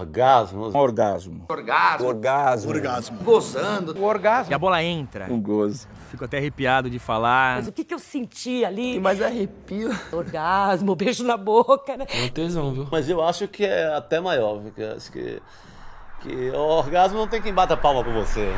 Orgasmo. Orgasmo. Orgasmo. Orgasmo. Orgasmo. Gozando. O orgasmo. E a bola entra. Um gozo. Fico até arrepiado de falar. Mas o que, que eu senti ali? Que mais arrepio. Orgasmo, beijo na boca, né? É um tesão, viu? Mas eu acho que é até maior, porque acho que, que o orgasmo não tem quem bata palma com você.